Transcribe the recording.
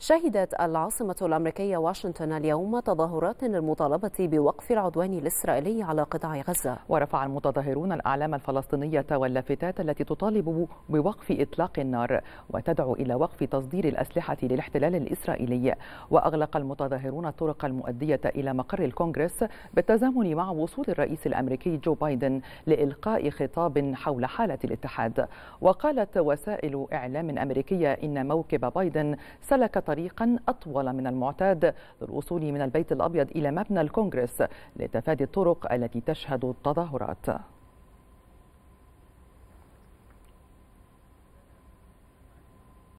شهدت العاصمة الأمريكية واشنطن اليوم تظاهرات للمطالبة بوقف العدوان الإسرائيلي على قطاع غزة ورفع المتظاهرون الأعلام الفلسطينية واللافتات التي تطالب بوقف إطلاق النار وتدعو إلى وقف تصدير الأسلحة للاحتلال الإسرائيلي وأغلق المتظاهرون الطرق المؤدية إلى مقر الكونغرس بالتزامن مع وصول الرئيس الأمريكي جو بايدن لإلقاء خطاب حول حالة الاتحاد وقالت وسائل إعلام أمريكية إن موكب بايدن سلك طريقا أطول من المعتاد للوصول من البيت الأبيض إلى مبنى الكونغرس لتفادي الطرق التي تشهد التظاهرات